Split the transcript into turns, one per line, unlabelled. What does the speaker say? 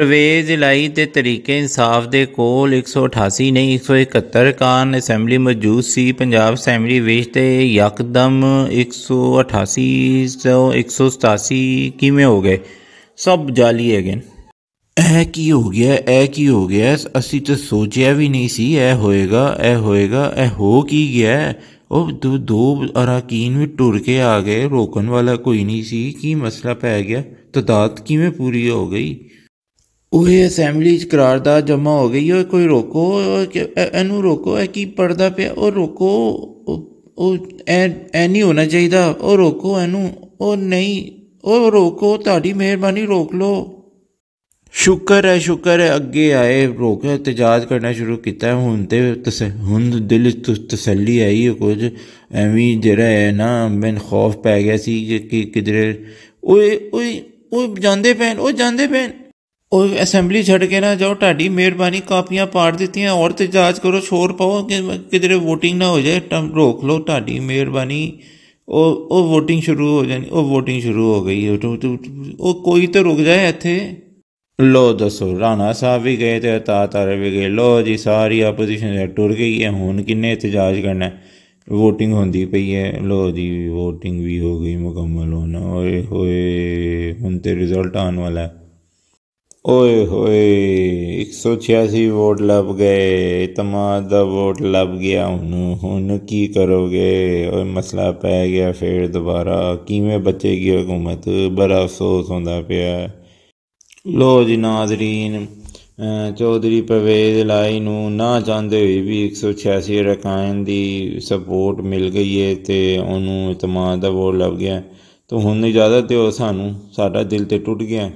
परवेज इलाई के तरीके इंसाफ के कोल एक सौ अठासी नहीं एक सौ इकहत्तर कान असैम्बली मौजूद सी पंजाब असैम्बली विजते यकदम एक सौ अठासी सौ एक सौ सतासी किमें हो गए सब जाली है यह की हो गया यह की हो गया असी तो सोचा भी नहीं सी ए होएगा ए होएगा ए हो की गया और दो, दो अरकान भी टुर के आ गए रोकन वाला कोई नहीं सी की मसला पै गया तदाद किमें पूरी हो गई ਇਹ ਅਸੈਂਬਲੀ ਚ ਕਰਾਰਦਾ ਜਮਾ ਹੋ ਗਈ ਓਏ ਕੋਈ ਰੋਕੋ ਇਹਨੂੰ ਰੋਕੋ ਐ ਕੀ ਪੜਦਾ ਪਿਆ ਉਹ ਰੋਕੋ ਉਹ ਐ ਨਹੀਂ ਹੋਣਾ ਚਾਹੀਦਾ ਉਹ ਰੋਕੋ ਇਹਨੂੰ ਉਹ ਨਹੀਂ ਉਹ ਰੋਕੋ ਤੁਹਾਡੀ ਮਿਹਰਬਾਨੀ ਰੋਕ ਲਓ ਸ਼ੁਕਰ ਹੈ ਸ਼ੁਕਰ ਹੈ ਅੱਗੇ ਆਏ ਰੋਕ ਇਤਜਾਜ ਕਰਨਾ ਸ਼ੁਰੂ ਕੀਤਾ ਹੁਣ ਤੇ ਹੁਣ ਦਿਲ ਤਸੱਲੀ ਆਈ ਕੁਝ ਐਵੇਂ ਜਿਹੜਾ ਹੈ ਨਾ ਮੈਂ ਖੌਫ ਪੈ ਗਿਆ ਸੀ ਕਿ ਕਿਧਰੇ ਓਏ ਓਏ ਉਹ ਜਾਂਦੇ ਪੈਣ ਉਹ ਜਾਂਦੇ ਪੈਣ और असेंबली छड़ के ना जाओ ढाडी मेहरबानी कापियां पाड़ दीतियां और तजाज करो शोर पाओ कि वोटिंग ना हो जाए रोक लो ढाडी मेहरबानी वोटिंग शुरू हो जानी वोटिंग शुरू हो गई तो, तो, तो, कोई तो रुक जाए इतने लो दसो राणा साहब भी गए थे ता तारे भी गए लो जी सारी अपोजिशन टुर गई है हूँ किन्ने एहतजाज करना है वोटिंग होंगी पी है लो जी वोटिंग भी हो गई मुकम्मल होना हो रिजल्ट आने वाला है ਓਏ ਹੋਏ 186 ਵੋਟ ਲੱਭ ਗਏ ਤਮਾਦ ਦਾ ਵੋਟ ਲੱਭ ਗਿਆ ਹੁਣ ਹੁਣ ਕੀ ਕਰੋਗੇ ਓਏ ਮਸਲਾ ਪੈ ਗਿਆ ਫੇਰ ਦੁਬਾਰਾ ਕਿਵੇਂ ਬਚੇਗੀ ਹਕੂਮਤ ਬੜਾ ਅਫਸੋਸ ਹੁੰਦਾ ਪਿਆ ਲੋ ਜੀ ਨਾਜ਼ਰੀਨ ਚੌਧਰੀ ਪਵੇਦ ਲਾਈ ਨੂੰ ਨਾ ਜਾਂਦੇ ਹੋਏ ਵੀ 186 ਰਕਾਇਨ ਦੀ ਸਪੋਰਟ ਮਿਲ ਗਈ ਏ ਤੇ ਉਹਨੂੰ ਇਤਮਾਦ ਦਾ ਵੋਟ ਲੱਭ ਗਿਆ ਤਾਂ ਹੁਣ ਤੇ ਉਹ ਸਾਨੂੰ ਸਾਡਾ ਦਿਲ ਤੇ ਟੁੱਟ ਗਿਆ